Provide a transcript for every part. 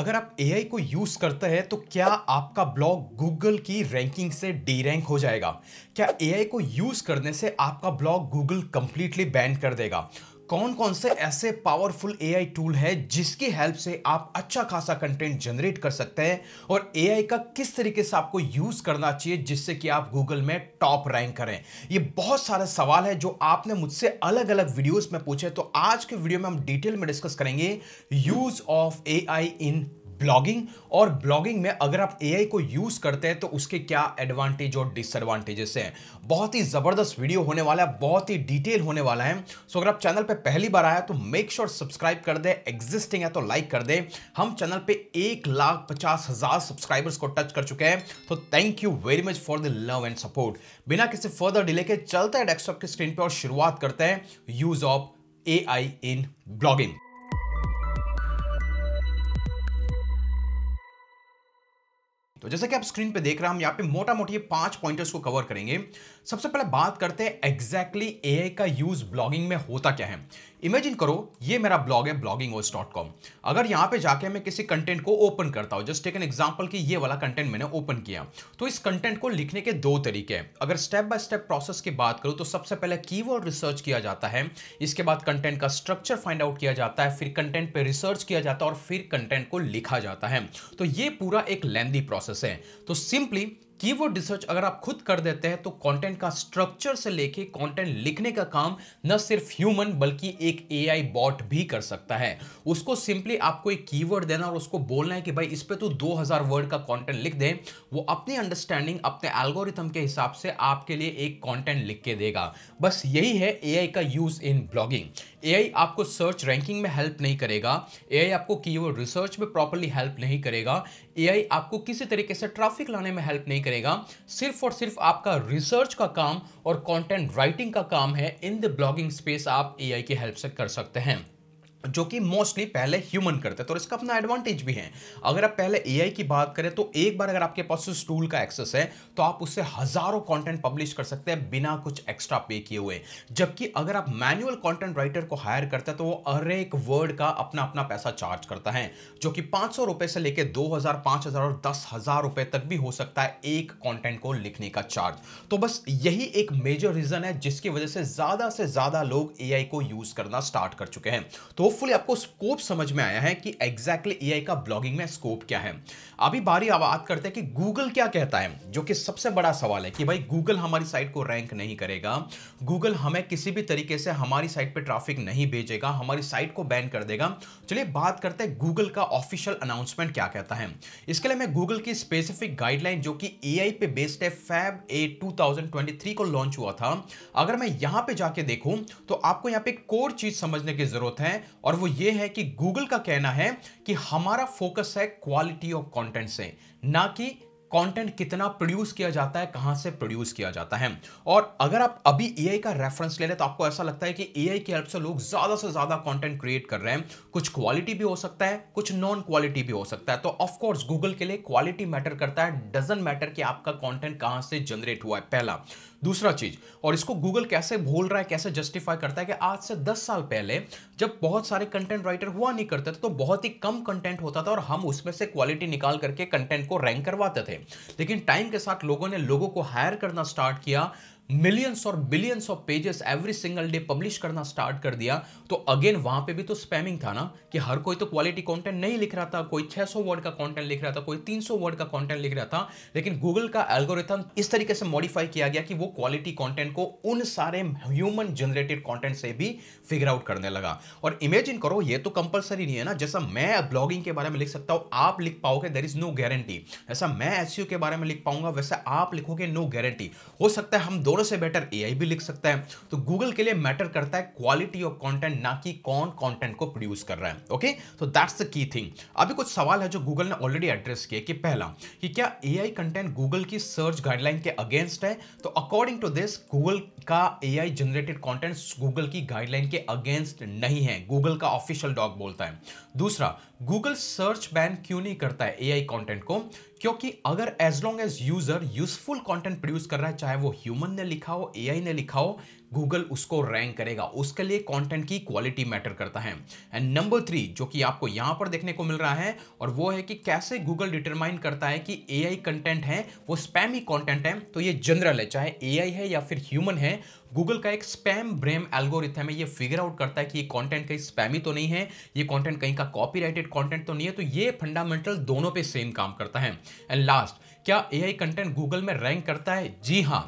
अगर आप ए को यूज करते हैं तो क्या आपका ब्लॉग गूगल की रैंकिंग से डी रैंक हो जाएगा क्या ए को यूज करने से आपका ब्लॉग गूगल कंप्लीटली बैन कर देगा कौन कौन से ऐसे पावरफुल एआई टूल है जिसकी हेल्प से आप अच्छा खासा कंटेंट जनरेट कर सकते हैं और एआई का किस तरीके से आपको यूज करना चाहिए जिससे कि आप गूगल में टॉप रैंक करें ये बहुत सारे सवाल है जो आपने मुझसे अलग अलग वीडियोस में पूछे तो आज के वीडियो में हम डिटेल में डिस्कस करेंगे use of AI in blogging और ब्लॉगिंग में अगर आप एआई को यूज करते हैं तो उसके क्या एडवांटेज और डिसएडवांटेजेस हैं बहुत ही जबरदस्त वीडियो होने वाला है बहुत ही डिटेल होने वाला है सो अगर आप चैनल पर पहली बार आया तो मेक श्योर सब्सक्राइब कर दे एग्जिस्टिंग है तो लाइक कर दे हम चैनल पर एक लाख पचास हजार सब्सक्राइबर्स को टच कर चुके हैं तो thank you very much for the love and support बिना किसी फर्दर डिले के चलते हैं डेस्कटॉप की स्क्रीन पर और शुरुआत करते हैं use of AI in blogging तो जैसा कि आप स्क्रीन पे देख रहे हैं हम यहाँ पे मोटा मोटी ये पांच पॉइंटर्स को कवर करेंगे सबसे पहले बात करते हैं एग्जैक्टली ए का यूज ब्लॉगिंग में होता क्या है इमेजिन करो ये मेरा ब्लॉग है ब्लॉगिंग अगर यहाँ पे जाके मैं किसी कंटेंट को ओपन करता हूँ जस्ट एक एन एग्जाम्पल कि ये वाला कंटेंट मैंने ओपन किया तो इस कंटेंट को लिखने के दो तरीके हैं अगर स्टेप बाय स्टेप प्रोसेस की बात करूँ तो सबसे पहले की रिसर्च किया जाता है इसके बाद कंटेंट का स्ट्रक्चर फाइंड आउट किया जाता है फिर कंटेंट पर रिसर्च किया जाता है और फिर कंटेंट को लिखा जाता है तो ये पूरा एक लेंदी प्रोसेस है तो सिंपली कीवर्ड रिसर्च अगर आप खुद कर देते हैं तो कंटेंट का स्ट्रक्चर से लेके कंटेंट लिखने का काम न सिर्फ ह्यूमन बल्कि एक एआई बॉट भी कर सकता है उसको सिंपली आपको एक कीवर्ड देना और उसको बोलना है कि भाई इस पर तो 2000 वर्ड का कंटेंट लिख दे वो अपनी अंडरस्टैंडिंग अपने एल्गोरिथम के हिसाब से आपके लिए एक कॉन्टेंट लिख के देगा बस यही है ए का यूज इन ब्लॉगिंग ए आपको सर्च रैंकिंग में हेल्प नहीं करेगा ए आपको की रिसर्च में प्रॉपरली हेल्प नहीं करेगा ए आपको किसी तरीके से ट्राफिक लाने में हेल्प नहीं करेगा सिर्फ और सिर्फ आपका रिसर्च का काम और कंटेंट राइटिंग का काम है इन द ब्लॉगिंग स्पेस आप एआई की हेल्प से कर सकते हैं जो कि मोस्टली पहले ह्यूमन करते हैं तो इसका अपना एडवांटेज भी है अगर आप पहले एआई की बात करें तो एक बार अगर आपके पास उस टूल का एक्सेस है तो आप उससे हजारों कंटेंट पब्लिश कर सकते हैं बिना कुछ एक्स्ट्रा पे किए हुए जबकि अगर आप मैनुअल कंटेंट राइटर को हायर करते हैं तो वो हर एक वर्ड का अपना अपना पैसा चार्ज करता है जो कि पाँच सौ से लेकर दो हज़ार हज़ार और दस हज़ार रुपए तक भी हो सकता है एक कॉन्टेंट को लिखने का चार्ज तो बस यही एक मेजर रीज़न है जिसकी वजह से ज़्यादा से ज़्यादा लोग ए को यूज़ करना स्टार्ट कर चुके हैं तो होपफुली आपको स्कोप समझ में आया है कि एग्जैक्टली exactly एआई का ब्लॉगिंग में स्कोप क्या है अभी बारी अब बात करते हैं कि गूगल क्या कहता है जो कि सबसे बड़ा सवाल है कि भाई गूगल हमारी साइट को रैंक नहीं करेगा गूगल हमें किसी भी तरीके से हमारी साइट पे ट्रैफिक नहीं भेजेगा हमारी साइट को बैन कर देगा चलिए बात करते हैं गूगल का ऑफिशियल अनाउंसमेंट क्या कहता है इसके लिए मैं गूगल की स्पेसिफिक गाइडलाइन जो कि ए पे बेस्ड है फैब ए टू को लॉन्च हुआ था अगर मैं यहां पे जाके देखूं तो आपको यहाँ पे कोर चीज समझने की जरूरत है और वो ये है कि गूगल का कहना है कि हमारा फोकस है क्वालिटी ऑफ कॉन्टेंट से ना कि कंटेंट कितना प्रोड्यूस किया जाता है कहाँ से प्रोड्यूस किया जाता है और अगर आप अभी ए का रेफरेंस ले लें तो आपको ऐसा लगता है कि ए की हेल्प से लोग ज़्यादा से ज़्यादा कंटेंट क्रिएट कर रहे हैं कुछ क्वालिटी भी हो सकता है कुछ नॉन क्वालिटी भी हो सकता है तो ऑफकोर्स गूगल के लिए क्वालिटी मैटर करता है डजेंट मैटर कि आपका कॉन्टेंट कहाँ से जनरेट हुआ है पहला दूसरा चीज और इसको गूगल कैसे भूल रहा है कैसे जस्टिफाई करता है कि आज से 10 साल पहले जब बहुत सारे कंटेंट राइटर हुआ नहीं करते थे तो बहुत ही कम कंटेंट होता था और हम उसमें से क्वालिटी निकाल करके कंटेंट को रैंक करवाते थे लेकिन टाइम के साथ लोगों ने लोगों को हायर करना स्टार्ट किया मिलियंस और billions of pages every single day publish करना स्टार्ट कर दिया तो अगेन वहां पे भी तो स्पैमिंग था ना कि हर कोई तो क्वालिटी कंटेंट नहीं लिख रहा था कोई 600 वर्ड का कंटेंट लिख रहा था कोई 300 वर्ड का कंटेंट लिख रहा था लेकिन गूगल का एल्गोरिथम इस तरीके से मॉडिफाई किया गया कि वो क्वालिटी कॉन्टेंट को उन सारे ह्यूमन जनरेटेड कॉन्टेंट से भी फिगर आउट करने लगा और इमेजिन करो ये तो कंपलसरी नहीं है ना जैसा मैं ब्लॉगिंग के बारे में लिख सकता हूँ आप लिख पाओगे देर इज नो गारंटी जैसा मैं एस e के बारे में लिख पाऊंगा वैसे आप लिखोगे नो गारंटी हो सकता है हम दोनों दोनों से बेटर ए भी लिख सकता है तो गूगल के लिए मैटर करता है क्वालिटी ऑफ कॉन्टेंट ना कि कौन कॉन्टेंट को प्रोड्यूस कर रहा है ओके तो दैट्स द की थिंग अभी कुछ सवाल है जो गूगल ने ऑलरेडी एड्रेस किया कि पहला कि क्या ए कंटेंट गूगल की सर्च गाइडलाइन के अगेंस्ट है तो अकॉर्डिंग टू दिस गूगल का ए जनरेटेड कॉन्टेंट गूगल की गाइडलाइन के अगेंस्ट नहीं है गूगल का ऑफिशियल डॉग बोलता है दूसरा गूगल सर्च बैन क्यों नहीं करता है ए कंटेंट को क्योंकि अगर as long as user useful content produce कर रहा है चाहे वो ह्यूमन ने लिखा हो एआई ने लिखा हो गूगल उसको रैंक करेगा उसके लिए कंटेंट की क्वालिटी मैटर करता है एंड नंबर थ्री जो कि आपको यहाँ पर देखने को मिल रहा है और वो है कि कैसे गूगल डिटरमाइन करता है कि आई कंटेंट है वो स्पैमी कॉन्टेंट है तो ये जनरल है चाहे ए है या फिर ह्यूमन है गूगल का एक स्पैम ब्रेम एल्गोरिथम है ये फिगर आउट करता है कि ये कंटेंट कहीं स्पैमी तो नहीं है ये कंटेंट कहीं का कॉपीराइटेड कंटेंट तो नहीं है तो ये फंडामेंटल दोनों पे सेम काम करता है एंड लास्ट क्या एआई कंटेंट गूगल में रैंक करता है जी हाँ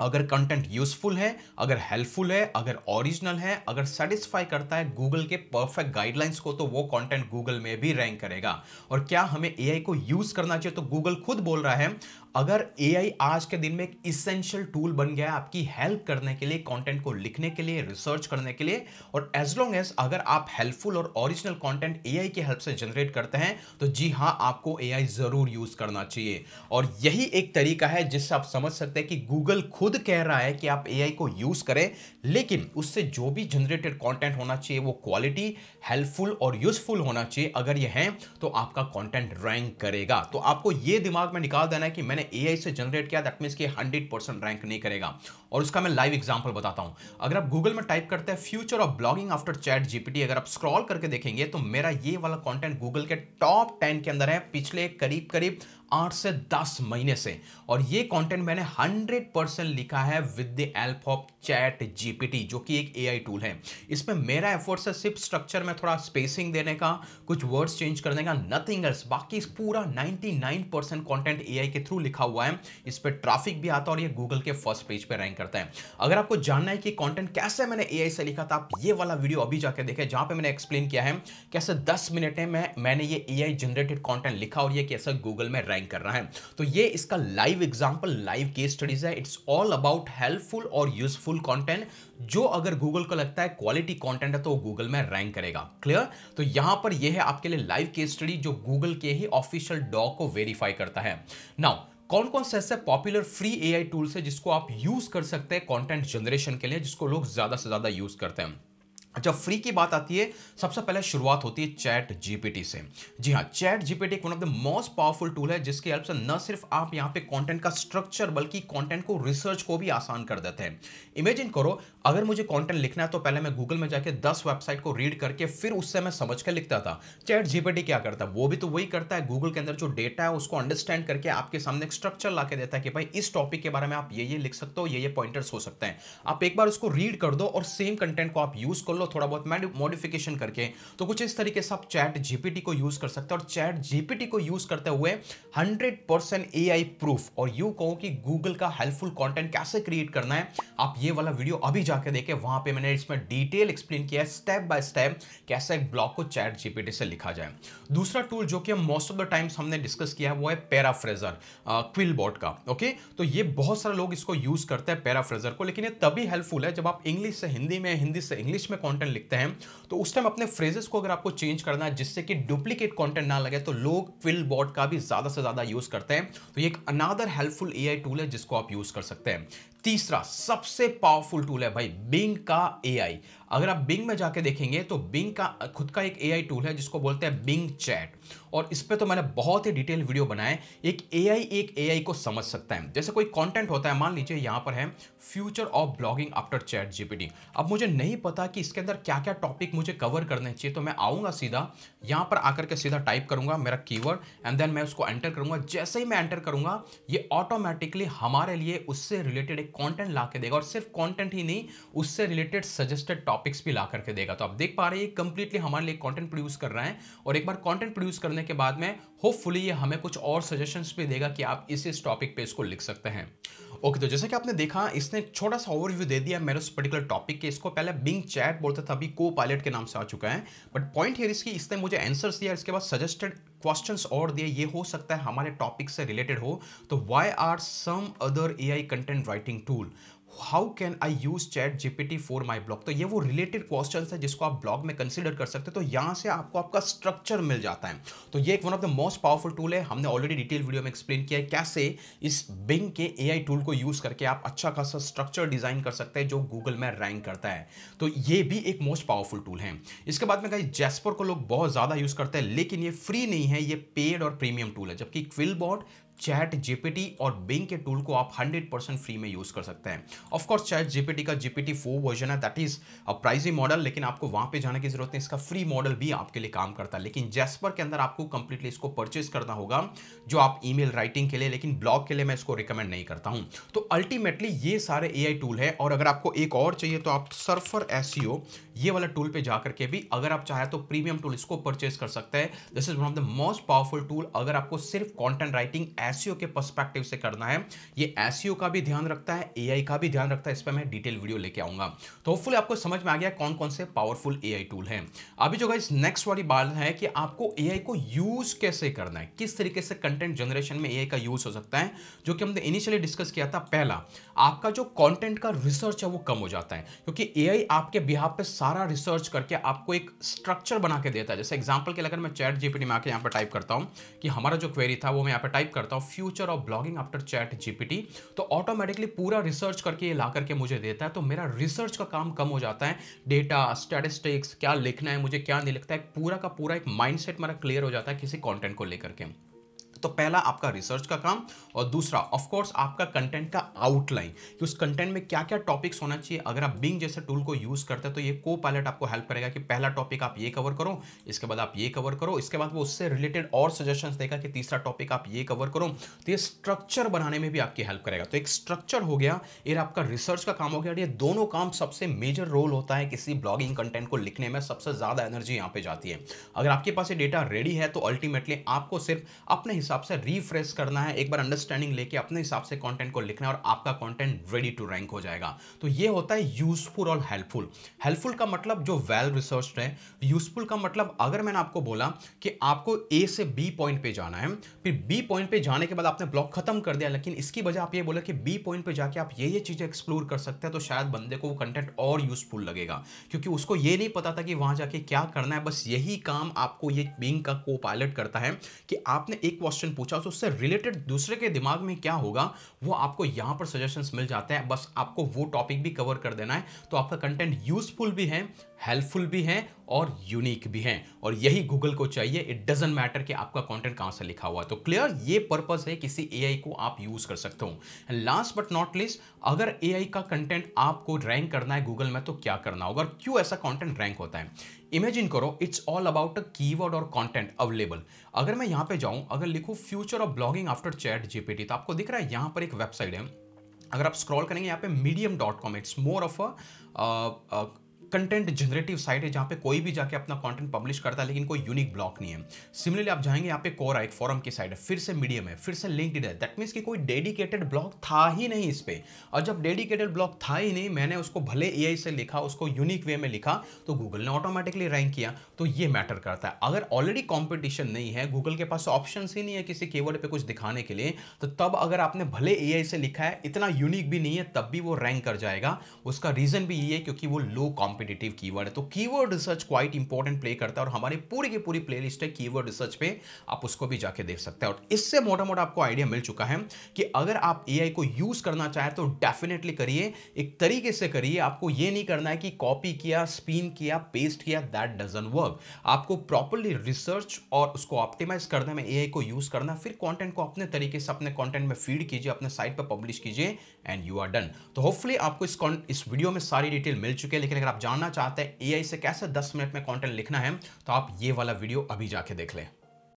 अगर कंटेंट यूजफुल है अगर हेल्पफुल है अगर ओरिजिनल है अगर सेटिस्फाई करता है गूगल के परफेक्ट गाइडलाइंस को तो वो कंटेंट गूगल में भी रैंक करेगा और क्या हमें एआई को यूज करना चाहिए तो गूगल खुद बोल रहा है अगर ए आज के दिन में एक इसेंशियल टूल बन गया है आपकी हेल्प करने के लिए कंटेंट को लिखने के लिए रिसर्च करने के लिए और एज लॉन्ग एज अगर आप हेल्पफुल और ओरिजिनल कंटेंट आई की हेल्प से जनरेट करते हैं तो जी हाँ आपको ए ज़रूर यूज़ करना चाहिए और यही एक तरीका है जिससे आप समझ सकते हैं कि गूगल खुद कह रहा है कि आप ए को यूज़ करें लेकिन उससे जो भी जनरेटेड कॉन्टेंट होना चाहिए वो क्वालिटी हेल्पफुल और यूजफुल होना चाहिए अगर ये हैं तो आपका कॉन्टेंट रैंक करेगा तो आपको ये दिमाग में निकाल देना है कि मैंने ए आई से जनरेट किया दैट मीन्स कि हंड्रेड परसेंट रैंक नहीं करेगा और उसका मैं लाइव एग्जाम्पल बताता हूं अगर आप गूगल में टाइप करते हैं future of blogging after chat ChatGPT अगर आप स्क्रॉल करके देखेंगे तो मेरा ये वाला कॉन्टेंट गूगल के टॉप टेन के अंदर है पिछले करीब करीब आठ से दस महीने से और ये कंटेंट मैंने हंड्रेड परसेंट लिखा है with the help of ChatGPT जो कि एक एआई टूल है इसमें मेरा एफर्ट है सिर्फ स्ट्रक्चर में थोड़ा स्पेसिंग देने का कुछ वर्ड्स चेंज करने का नथिंग एल्स बाकी पूरा नाइन परसेंट कॉन्टेंट ए के थ्रू लिखा हुआ है इस पर ट्राफिक भी आता है और ये गूगल के फर्स्ट पेज पर रैंक करता है अगर आपको जानना है कि कॉन्टेंट कैसे मैंने ए से लिखा था आप ये वाला वीडियो अभी जाकर देखें जहाँ पर मैंने एक्सप्लेन किया है कैसे दस मिनट में मैंने ये ए जनरेटेड कॉन्टेंट लिखा और ये कैसे गूगल में रैंक रैंक कर रहा है तो ये इसका live example live case studies है इट्स ऑल अबाउट हेल्पफुल और यूजफुल कॉन्टेंट जो अगर गूगल को लगता है क्वालिटी कॉन्टेंट है तो गूगल में रैंक करेगा क्लियर तो यहां पर यह है आपके लिए लाइव केस स्टडी जो गूगल के ही ऑफिशियल डॉ को वेरीफाई करता है नाउ कौन कौन से ऐसे पॉपुलर फ्री एआई टूल्स है जिसको आप यूज कर सकते हैं कंटेंट जनरेशन के लिए जिसको लोग ज्यादा से ज्यादा यूज करते हैं जब फ्री की बात आती है सबसे पहले शुरुआत होती है चैट जीपीटी से जी हाँ ChatGPT one of the most powerful tool है जिसके हेल्प से न सिर्फ आप यहाँ पे कंटेंट का स्ट्रक्चर बल्कि कंटेंट को रिसर्च को भी आसान कर देते हैं इमेजिन करो अगर मुझे कंटेंट लिखना है तो पहले मैं गूगल में जाकर दस वेबसाइट को रीड करके फिर उससे मैं समझ कर लिखता था चैट जीपीटी क्या करता है वो भी तो वही करता है गूगल के अंदर जो डेटा है उसको अंडरस्टैंड करके आपके सामने एक स्ट्रक्चर ला के देता है कि भाई इस टॉपिक के बारे में आप ये ये लिख सकते हो ये ये पॉइंटर्स हो सकते हैं आप एक बार उसको रीड कर दो और सेम कंटेंट को आप यूज कर लो और थोड़ा बहुत मॉडिफिकेशन करके तो कुछ इस तरीके से आप चैट जीपीटी को यूज़ कर सकते हैं और चैट जीपीटी को यूज़ करते हुए 100 परसेंट ए प्रूफ और यू कहो कि गूगल का हेल्पफुल कंटेंट कैसे क्रिएट करना है आप ये वाला वीडियो अभी जाके देखें वहां पे मैंने इसमें डिटेल एक्सप्लेन किया है स्टेप बाय स्टेप कैसे एक ब्लॉग को चैट जीपीटी से लिखा जाए दूसरा टूल जो कि मोस्ट ऑफ द टाइम्स हमने डिस्कस किया है वो है पैराफ्रेजर क्विल बोर्ड का ओके तो ये बहुत सारे लोग इसको यूज़ करते हैं पैराफ्रेजर को लेकिन ये तभी हेल्पफुल है जब आप इंग्लिश से हिंदी में हिंदी से इंग्लिश में कंटेंट लिखते हैं तो उस टाइम अपने फ्रेजेस को अगर आपको चेंज करना है जिससे कि डुप्लीकेट कंटेंट ना लगे तो लोग फिल बॉट का भी ज़्यादा से ज़्यादा यूज़ करते हैं तो ये एक अनादर हेल्पफुल ए टूल है जिसको आप यूज़ कर सकते हैं तीसरा सबसे पावरफुल टूल है भाई बिंग का ए अगर आप बिंग में जाके देखेंगे तो बिंग का खुद का एक एआई टूल है जिसको बोलते हैं बिंग चैट और इस पर तो मैंने बहुत ही डिटेल वीडियो बनाए एक एआई एक एआई को समझ सकता है जैसे कोई कंटेंट होता है मान लीजिए यहाँ पर है future of blogging after chat ChatGPT अब मुझे नहीं पता कि इसके अंदर क्या क्या टॉपिक मुझे कवर करने चाहिए तो मैं आऊँगा सीधा यहाँ पर आकर के सीधा टाइप करूँगा मेरा की एंड देन मैं उसको एंटर करूँगा जैसे ही मैं एंटर करूँगा ये ऑटोमेटिकली हमारे लिए उससे रिलेटेड एक कॉन्टेंट ला देगा और सिर्फ कॉन्टेंट ही नहीं उससे रिलेटेड सजेस्टेड टॉप टॉपिक्स भी ला करके देगा तो आप देख पा रहे हैं कंप्लीटली हमारे लिए कंटेंट प्रोड्यूस कर रहा है और एक बार कंटेंट प्रोड्यूस करने के बाद में होपफुली ये हमें कुछ और सजेशंस भी देगा कि आप इस इस टॉपिक पे इसको लिख सकते हैं ओके okay, तो जैसे कि आपने देखा इसने छोटा सा ओवरव्यू दे दिया मेरे उस पर्टिकुलर टॉपिक के इसको पहले बिंग चैट बोलते थे अभी को पायलट के नाम से आ चुका है बट पॉइंट हियर इसकी इसने मुझे आंसर्स दिया इसके बाद सजेस्टेड क्वेश्चंस और दिए ये हो सकता है हमारे टॉपिक से रिलेटेड हो तो why are some other AI content writing tool how can I use ChatGPT for my blog तो ये वो रिलेटेड क्वेश्चन है जिसको आप ब्लॉग में कंसिडर कर सकते हैं तो यहाँ से आपको आपका स्ट्रक्चर मिल जाता है तो ये एक one of the most powerful tool है हमने ऑलरेडी डिटेल वीडियो में एक्सप्लेन किया है कैसे इस बिंग के ए आई टूल को यूज करके आप अच्छा खासा स्ट्रक्चर डिजाइन कर सकते हैं जो गूगल में रैंक करता है तो ये भी एक मोस्ट पावरफुल टूल है इसके बाद में कहीं जेस्पर को लोग बहुत ज़्यादा यूज करते हैं लेकिन ये फ्री नहीं है ये पेड और प्रीमियम टूल है जबकि क्विल क्विलबॉट चैट जीपीटी और बिंग के टूल को आप 100 परसेंट फ्री में यूज़ कर सकते हैं ऑफकोर्स चैट जीपीटी का जीपीटी फोर वर्जन है that is a pricey model लेकिन आपको वहाँ पे जाने की ज़रूरत नहीं इसका फ्री मॉडल भी आपके लिए काम करता है लेकिन जैस्पर के अंदर आपको कंप्लीटली इसको परचेज करना होगा जो आप ई राइटिंग के लिए लेकिन ब्लॉग के लिए मैं इसको रिकमेंड नहीं करता हूँ तो अल्टीमेटली ये सारे ए टूल है और अगर आपको एक और चाहिए तो आप सर्फर एस e ये वाला टूल पर जा करके भी अगर आप चाहें तो प्रीमियम टूल इसको परचेज कर सकते हैं this is one of the most powerful tool अगर आपको सिर्फ कॉन्टेंट राइटिंग एस e के पर्सपेक्टिव से करना है ये एस e का भी ध्यान रखता है ए का भी ध्यान रखता है इस पर मैं डिटेल वीडियो लेके आऊंगा तो होपफुल आपको समझ में आ गया कौन कौन से पावरफुल ए टूल हैं अभी जो गाइस नेक्स्ट वाली बात है कि आपको ए को यूज़ कैसे करना है किस तरीके से कंटेंट जनरेशन में ए का यूज़ हो सकता है जो कि हमने इनिशियली डिस्कस किया था पहला आपका जो कंटेंट का रिसर्च है वो कम हो जाता है क्योंकि ए आपके बिहार पे सारा रिसर्च करके आपको एक स्ट्रक्चर बना के देता है जैसे एग्जाम्पल के अगर मैं चैट जीपीटी में आके यहाँ पर टाइप करता हूँ कि हमारा जो क्वेरी था वो मैं यहाँ पर टाइप करता हूँ करता हूँ future of blogging after chat GPT तो ऑटोमेटिकली पूरा रिसर्च करके ये ला करके मुझे देता है तो मेरा रिसर्च का काम कम हो जाता है डेटा स्टैटिस्टिक्स क्या लिखना है मुझे क्या नहीं लिखता है पूरा का पूरा एक माइंडसेट मेरा क्लियर हो जाता है किसी कंटेंट को लेकर के तो पहला आपका रिसर्च का काम और दूसरा ऑफ कोर्स आपका कंटेंट का आउटलाइन कि उस कंटेंट में क्या क्या टॉपिक्स होना चाहिए अगर आप बिंग जैसे टूल को यूज़ करते हैं तो ये को पायलट आपको हेल्प करेगा कि पहला टॉपिक आप ये कवर करो इसके बाद आप ये कवर करो इसके बाद वो उससे रिलेटेड और सजेशन देगा कि तीसरा टॉपिक आप ये कवर करो तो ये स्ट्रक्चर बनाने में भी आपकी हेल्प करेगा तो एक स्ट्रक्चर हो गया ये आपका रिसर्च का काम हो गया ये दोनों काम सबसे मेजर रोल होता है किसी ब्लॉगिंग कंटेंट को लिखने में सबसे ज़्यादा एनर्जी यहाँ पे जाती है अगर आपके पास ये डेटा रेडी है तो अल्टीमेटली आपको सिर्फ अपने हिसाब से रिफ्रेश करना है एक बार अंडरस्टैंडिंग लेके अपने हिसाब से कंटेंट को लिखना है और आपका कंटेंट रेडी टू रैंक हो जाएगा तो ये होता है यूजफुल और हेल्पफुल हेल्पफुल का मतलब जो वेल रिसर्च है यूजफुल का मतलब अगर मैंने आपको बोला कि आपको ए से बी पॉइंट पे जाना है फिर बी पॉइंट पे जाने के बाद आपने ब्लॉक खत्म कर दिया लेकिन इसकी वजह आप ये बोला कि बी पॉइंट पर जाके आप ये ये चीज़ें एक्सप्लोर कर सकते हैं तो शायद बंदे को वो कंटेंट और यूजफुल लगेगा क्योंकि उसको ये नहीं पता था कि वहाँ जाके क्या करना है बस यही काम आपको ये बिंग का को पायलट करता है कि आपने एक क्वेश्चन पूछा तो उससे रिलेटेड दूसरे के दिमाग में क्या होगा वो आपको यहाँ पर सजेशंस मिल जाते हैं बस आपको वो टॉपिक भी कवर कर देना है तो आपका कंटेंट यूजफुल भी है हेल्पफुल भी है और यूनिक भी है और यही गूगल को चाहिए इट डजेंट मैटर कि आपका कंटेंट कहाँ से लिखा हुआ है तो क्लियर ये पर्पस है किसी एआई को आप यूज कर सकते हो and last but not least अगर एआई का कंटेंट आपको रैंक करना है गूगल में तो क्या करना होगा और क्यों ऐसा कंटेंट रैंक होता है इमेजिन करो it's all about a keyword और कंटेंट अवेलेबल अगर मैं यहाँ पे जाऊँ अगर लिखूँ future of blogging after chat GPT तो आपको दिख रहा है यहाँ पर एक वेबसाइट है अगर आप स्क्रॉल करेंगे यहाँ पे Medium dot com it's more of a content generative site है जहां पे कोई भी जाके अपना कंटेंट पब्लिश करता है लेकिन कोई यूनिक ब्लॉक नहीं है सिमिलरली आप जाएंगे यहाँ पे कोरा एक फॉरम की साइट है फिर से मीडियम है फिर से लिंक है दैट मीन्स कि कोई डेडिकेटेड ब्लॉक था ही नहीं इस पर और जब डेडिकेटेड ब्लॉक था ही नहीं मैंने उसको भले ए से लिखा उसको यूनिक वे में लिखा तो गूगल ने ऑटोमेटिकली रैंक किया तो ये मैटर करता है अगर ऑलरेडी कॉम्पिटिशन नहीं है गूगल के पास ऑप्शन ही नहीं है किसी केवर्ड पर कुछ दिखाने के लिए तो तब अगर आपने भले ए से लिखा है इतना यूनिक भी नहीं है तब भी वो रैंक कर जाएगा उसका रीजन भी ये है क्योंकि वो लो कॉम्पिटिशन कॉम्पिटिटिव कीवर्ड है तो keyword research quite important play करता है और हमारी पूरी की पूरी प्ले लिस्ट है कीवर्ड रिसर्च पे आप उसको भी जाके देख सकते हैं और इससे मोटा मोटा आपको आइडिया मिल चुका है कि अगर आप ए को यूज़ करना चाहें तो डेफिनेटली करिए एक तरीके से करिए आपको ये नहीं करना है कि कॉपी किया स्पिन किया पेस्ट किया दैट डजन वर्क आपको प्रॉपरली रिसर्च और उसको ऑप्टिमाइज करने में ए को यूज़ करना फिर कॉन्टेंट को अपने तरीके से अपने कॉन्टेंट में फीड कीजिए अपने साइट पर पब्लिश कीजिए एंड यू आर डन तो होपफुली आपको इस इस वीडियो में सारी डिटेल मिल चुकी है लेकिन अगर आप जानना चाहते हैं ए से कैसे 10 मिनट में कंटेंट लिखना है तो आप ये वाला वीडियो अभी जाके देख लें